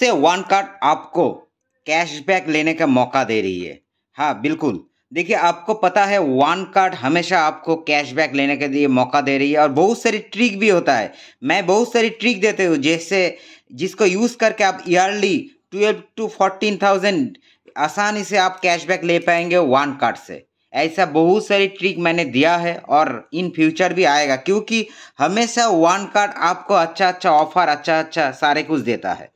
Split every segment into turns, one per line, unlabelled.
से one card आपको cashback लेने का मौका दे रही है हाँ बिल्कुल देखिए आपको पता है वन कार्ड हमेशा आपको कैशबैक लेने के लिए मौका दे रही है और बहुत सारी ट्रिक भी होता है मैं बहुत सारी ट्रिक देते हूँ जैसे जिसको यूज़ करके आप yearly twelve to fourteen thousand आसानी से आप कैशबैक ले पाएंगे वन कार्ड से ऐसा बहुत सारी ट्रिक मैंने दिया है और इन फ्यूचर भी आएगा क्योंकि हमेशा वन कार्ड आपको अच्छा अच्छा ऑफर अच्छा अच्छा सारे कुछ देता है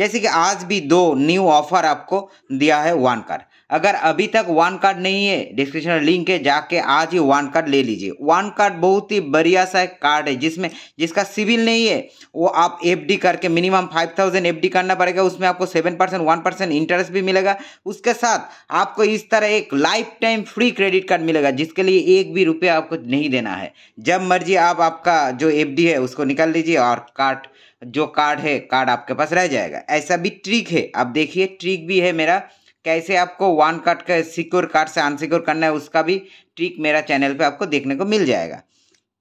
जैसे कि आज भी दो न्यू ऑफर आपको दिया है वन कार अगर अभी तक वन कार्ड नहीं है डिस्क्रिप्शन लिंक है जाके आज ही वन कार्ड ले लीजिए वन कार्ड बहुत ही बढ़िया सा एक कार्ड है जिसमें जिसका सिविल नहीं है वो आप एफडी करके मिनिमम फाइव थाउजेंड एफ करना पड़ेगा उसमें आपको seven percent one percent interest भी मिलेगा उसके साथ आपको इस तरह एक life time free credit card मिलेगा जिसके लिए एक भी रुपया आपको नहीं देना है जब मर्जी आप आपका जो एफ है उसको निकाल लीजिए और कार्ड जो कार्ड है कार्ड आपके पास रह जाएगा ऐसा भी ट्रिक है आप देखिए ट्रिक भी है मेरा कैसे आपको वन कार्ड का सिक्योर कार्ड से अनसिक्योर करना है उसका भी ट्रिक मेरा चैनल पे आपको देखने को मिल जाएगा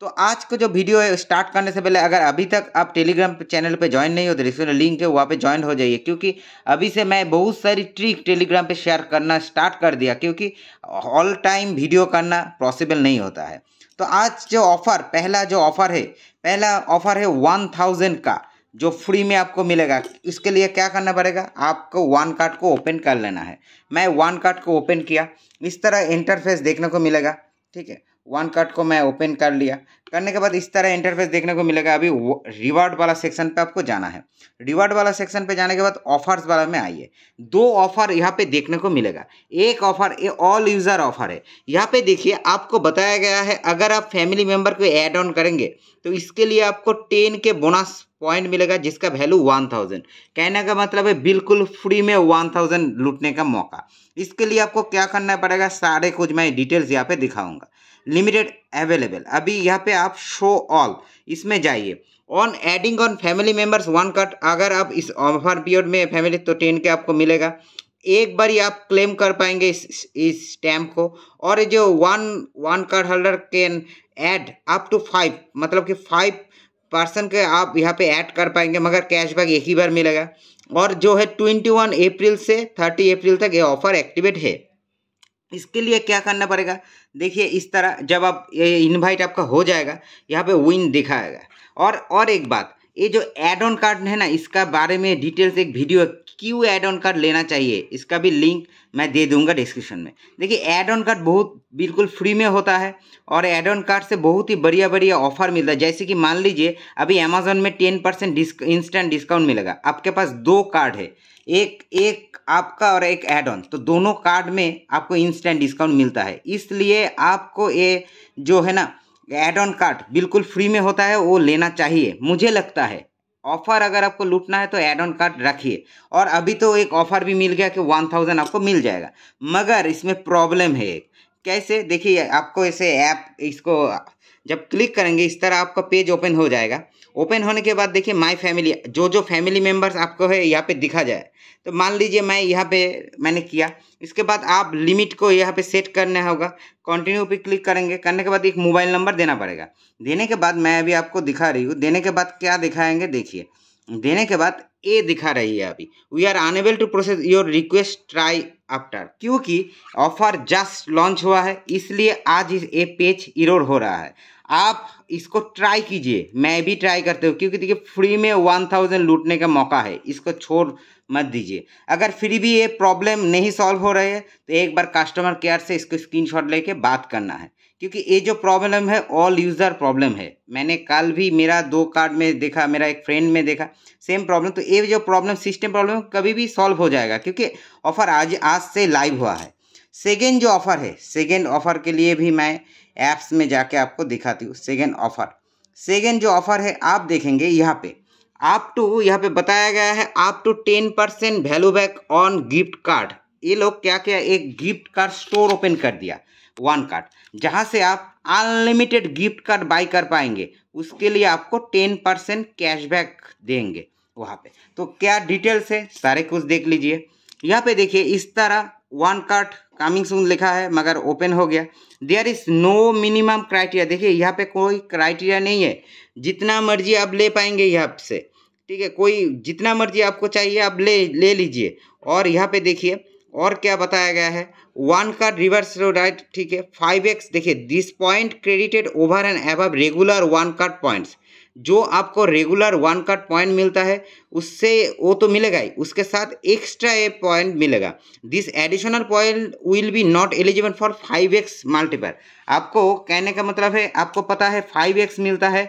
तो आज का जो वीडियो है स्टार्ट करने से पहले अगर अभी तक आप टेलीग्राम चैनल पे ज्वाइन नहीं हो तो डिस्क्रिप्शन लिंक है वहाँ पे ज्वाइन हो जाइए क्योंकि अभी से मैं बहुत सारी ट्रिक टेलीग्राम पे शेयर करना स्टार्ट कर दिया क्योंकि ऑल टाइम वीडियो करना पॉसिबल नहीं होता है तो आज जो ऑफर पहला जो ऑफर है पहला ऑफर है वन थाउजेंड का जो फ्री में आपको मिलेगा इसके लिए क्या करना पड़ेगा आपको वन कार्ड को ओपन कर लेना है मैं वन कार्ड को ओपन किया इस तरह इंटरफेस देखने को मिलेगा ठीक है वन कार्ड को मैं ओपन कर लिया करने के बाद इस तरह इंटरफेस देखने को मिलेगा अभी रिवार्ड वाला सेक्शन पे आपको जाना है रिवार्ड वाला सेक्शन पे जाने के बाद ऑफर्स वाला में आइए दो ऑफर यहाँ पे देखने को मिलेगा एक ऑफर ये ऑल यूज़र ऑफर है यहाँ पे देखिए आपको बताया गया है अगर आप फैमिली मेम्बर को एड ऑन करेंगे तो इसके लिए आपको टेन के बोनस पॉइंट मिलेगा जिसका वैल्यू वन थाउजेंड कहने का मतलब है बिल्कुल फ्री में वन थाउजेंड लूटने का मौका इसके लिए आपको क्या करना पड़ेगा सारे कुछ मैं डिटेल्स यहाँ पे दिखाऊंगा लिमिटेड अवेलेबल अभी यहाँ पे आप शो ऑल इसमें जाइए on adding on family members one cut अगर आप इस ऑफर पीरियड में फैमिली तो टेन के आपको मिलेगा एक बार ही आप क्लेम कर पाएंगे इस इस स्टैम्प को और जो one one card holder can add up to five मतलब कि फाइव परसेंट के आप यहाँ पे ऐड कर पाएंगे मगर कैशबैक एक ही बार मिलेगा और जो है ट्वेंटी वन अप्रैल से थर्टी अप्रैल तक ये ऑफर एक्टिवेट है इसके लिए क्या करना पड़ेगा देखिए इस तरह जब आप ये इनवाइट आपका हो जाएगा यहाँ पे विन दिखाएगा और और एक बात ये जो एड ऑन कार्ड है ना इसका बारे में डिटेल्स एक वीडियो क्यों एड ऑन कार्ड लेना चाहिए इसका भी लिंक मैं दे दूंगा डिस्क्रिप्शन में देखिए एड ऑन कार्ड बहुत बिल्कुल फ्री में होता है और एड ऑन कार्ड से बहुत ही बढ़िया बढ़िया ऑफर मिलता है जैसे कि मान लीजिए अभी अमेजोन में ten percent disc instant discount मिलेगा आपके पास दो कार्ड है एक एक आपका और एक एड ऑन तो दोनों कार्ड में आपको इंस्टेंट डिस्काउंट मिलता है इसलिए आपको ये जो है ना एड ऑन कार्ड बिल्कुल फ्री में होता है वो लेना चाहिए मुझे लगता है ऑफर अगर आपको लूटना है तो एड ऑन कार्ड रखिए और अभी तो एक ऑफर भी मिल गया कि वन थाउजेंड आपको मिल जाएगा मगर इसमें प्रॉब्लम है एक कैसे देखिए आपको ऐसे ऐप इसको जब क्लिक करेंगे इस तरह आपका पेज ओपन हो जाएगा ओपन होने के बाद देखिए माय फैमिली जो जो फैमिली मेम्बर्स आपको है यहाँ पे दिखा जाए तो मान लीजिए मैं यहाँ पे मैंने किया इसके बाद आप लिमिट को यहाँ पे सेट करना होगा कंटिन्यू पे क्लिक करेंगे करने के बाद एक मोबाइल नंबर देना पड़ेगा देने के बाद मैं अभी आपको दिखा रही हूँ देने के बाद क्या दिखाएँगे देखिए देने के बाद ए दिखा रही है अभी we are unable to process your request try after क्योंकि ऑफर जस्ट लॉन्च हुआ है इसलिए आज इस ए पेज इरोड हो रहा है आप इसको ट्राई कीजिए मैं भी ट्राई करते हूँ क्योंकि देखिए फ्री में वन थाउजेंड लूटने का मौका है इसको छोड़ मत दीजिए अगर फिर भी ये प्रॉब्लम नहीं सॉल्व हो रहे हैं तो एक बार कस्टमर केयर से इसको स्क्रीनशॉट लेके बात करना है क्योंकि ये जो प्रॉब्लम है ऑल यूज़र प्रॉब्लम है मैंने कल भी मेरा दो कार्ड में देखा मेरा एक फ्रेंड में देखा सेम प्रॉब्लम तो ये जो प्रॉब्लम सिस्टम प्रॉब्लम कभी भी सॉल्व हो जाएगा क्योंकि ऑफ़र आज आज से लाइव हुआ है सेकेंड जो ऑफ़र है सेकेंड ऑफ़र के लिए भी मैं ऐप्स में जाके आपको दिखाती हूँ सेकेंड ऑफ़र सेकेंड जो ऑफ़र है आप देखेंगे यहाँ पे आप टू यहाँ पे बताया गया है up to ten percent value back on gift card ये लोग क्या क्या एक गिफ्ट कार्ड स्टोर ओपन कर दिया वन कार्ड जहाँ से आप अनलिमिटेड गिफ्ट कार्ड बाई कर पाएंगे उसके लिए आपको टेन परसेंट कैशबैक देंगे वहाँ पे तो क्या डिटेल्स है सारे कुछ देख लीजिए यहाँ पे देखिए इस तरह वन कार्ड कमिंग सून लिखा है मगर ओपन हो गया there is no minimum criteria देखिए यहाँ पे कोई क्राइटेरिया नहीं है जितना मर्जी आप ले पाएंगे यहाँ से ठीक है कोई जितना मर्जी आपको चाहिए आप ले ले लीजिए और यहाँ पे देखिए और क्या बताया गया है वन का रिवर्स राइट ठीक है फाइव एक्स देखिए this point credited over and above regular one card points जो आपको रेगुलर वन कार्ड पॉइंट मिलता है उससे वो तो मिलेगा ही उसके साथ एक्स्ट्रा ए पॉइंट मिलेगा this additional point will be not eligible for five X multiple आपको कहने का मतलब है आपको पता है फाइव एक्स मिलता है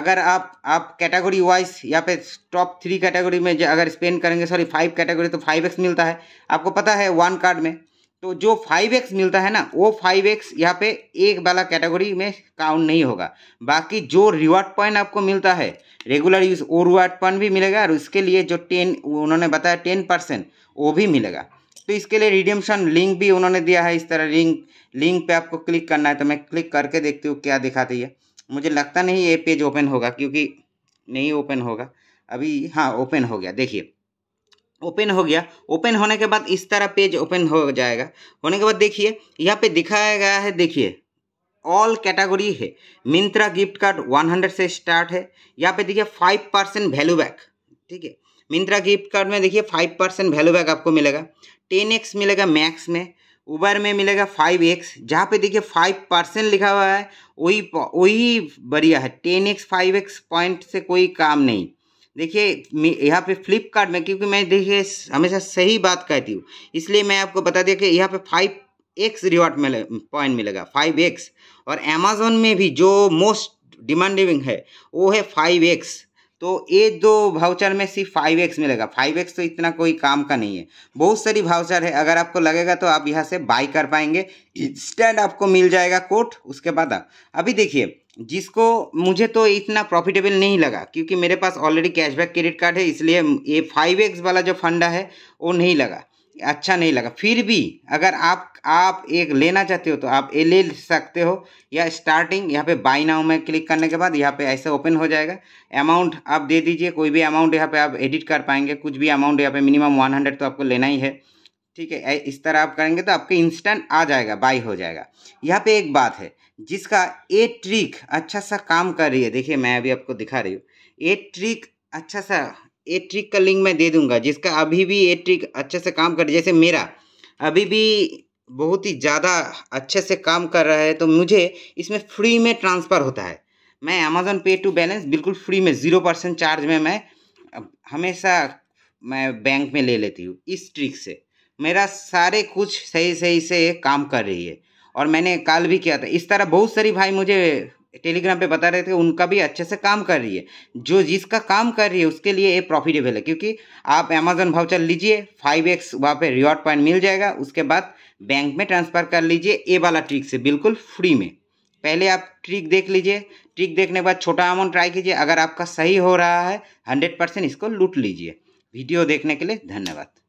अगर आप आप कैटेगरी वाइज या पे टॉप थ्री कैटेगरी में अगर स्पेंड करेंगे सॉरी फाइव कैटेगरी तो फाइव एक्स मिलता है आपको पता है वन कार्ड में तो जो फाइव एक्स मिलता है ना वो फाइव एक्स यहाँ पे एक वाला कैटेगरी में काउंट नहीं होगा बाकी जो रिवार्ड पॉइंट आपको मिलता है रेगुलर यूज वो रिवार्ड पॉइंट भी मिलेगा और उसके लिए जो टेन उन्होंने बताया टेन परसेंट वो भी मिलेगा तो इसके लिए रिडीम्शन लिंक भी उन्होंने दिया है इस तरह लिंक लिंक पर आपको क्लिक करना है तो मैं क्लिक करके देखती हूँ क्या दिखाती है मुझे लगता नहीं ये पेज ओपन होगा क्योंकि नहीं ओपन होगा अभी हाँ ओपन हो गया देखिए ओपन हो गया ओपन होने के बाद इस तरह पेज ओपन हो जाएगा होने के बाद देखिए यहाँ पे दिखाया गया है देखिए ऑल कैटेगरी है मिंत्रा गिफ्ट कार्ड 100 से स्टार्ट है यहाँ पे देखिए 5 परसेंट वैल्यू बैक ठीक है मिंत्रा गिफ्ट कार्ड में देखिए 5 परसेंट वैल्यू बैक आपको मिलेगा 10x मिलेगा मैक्स में उबर में मिलेगा 5x जहाँ पे देखिए 5 परसेंट लिखा हुआ है वही वही बढ़िया है 10x 5x पॉइंट से कोई काम नहीं देखिए यहाँ पे फ्लिपकार्ट में क्योंकि मैं देखिए हमेशा सही बात कहती हूँ इसलिए मैं आपको बता दिया कि यहाँ पे फाइव एक्स रिवॉर्ड मिले पॉइंट मिलेगा फाइव एक्स और अमेजोन में भी जो मोस्ट डिमांडिंग है वो है फाइव एक्स तो ये दो भाउचर में सिर्फ फाइव एक्स मिलेगा फाइव एक्स तो इतना कोई काम का नहीं है बहुत सारी भाउचर है अगर आपको लगेगा तो आप यहाँ से बाई कर पाएंगे इंस्टेंट आपको मिल जाएगा कोट उसके बाद अभी देखिए जिसको मुझे तो इतना प्रॉफिटेबल नहीं लगा क्योंकि मेरे पास ऑलरेडी कैशबैक क्रेडिट कार्ड है इसलिए ये फाइव एक्स वाला जो फंडा है वो नहीं लगा अच्छा नहीं लगा फिर भी अगर आप आप एक लेना चाहते हो तो आप ये ले सकते हो या स्टार्टिंग यहाँ पे बाई नाउ में क्लिक करने के बाद यहाँ पे ऐसे ओपन हो जाएगा अमाउंट आप दे दीजिए कोई भी अमाउंट यहाँ पे आप एडिट कर पाएंगे कुछ भी अमाउंट यहाँ पे मिनिमम वन हंड्रेड तो आपको लेना ही है ठीक है इस तरह आप करेंगे तो आपके इंस्टेंट आ जाएगा बाई हो जाएगा यहाँ पे एक बात है जिसका ए ट्रिक अच्छा सा काम कर रही है देखिए मैं अभी आपको दिखा रही हूँ ए ट्रिक अच्छा सा ए ट्रिक का लिंक मैं दे दूंगा जिसका अभी भी ए ट्रिक अच्छे से काम कर रही है जैसे मेरा अभी भी बहुत ही ज़्यादा अच्छे से काम कर रहा है तो मुझे इसमें फ्री में ट्रांसफ़र होता है मैं अमेजोन पे टू बैलेंस बिल्कुल फ्री में ज़ीरो परसेंट चार्ज में मैं हमेशा मैं बैंक में ले लेती हूँ इस ट्रिक से मेरा सारे कुछ सही सही से काम कर रही है और मैंने कॉल भी किया था इस तरह बहुत सारी भाई मुझे टेलीग्राम पे बता रहे थे उनका भी अच्छे से काम कर रही है जो जिसका काम कर रही है उसके लिए ये प्रॉफिटेबल है क्योंकि आप अमेजोन भाउचर लीजिए फाइव एक्स वहाँ पर रिवॉर्ड पॉइंट मिल जाएगा उसके बाद बैंक में ट्रांसफ़र कर लीजिए ए वाला ट्रिक से बिल्कुल फ्री में पहले आप ट्रिक देख लीजिए ट्रिक देखने के बाद छोटा अमाउंट ट्राई कीजिए अगर आपका सही हो रहा है हंड्रेड परसेंट इसको लूट लीजिए वीडियो देखने के लिए धन्यवाद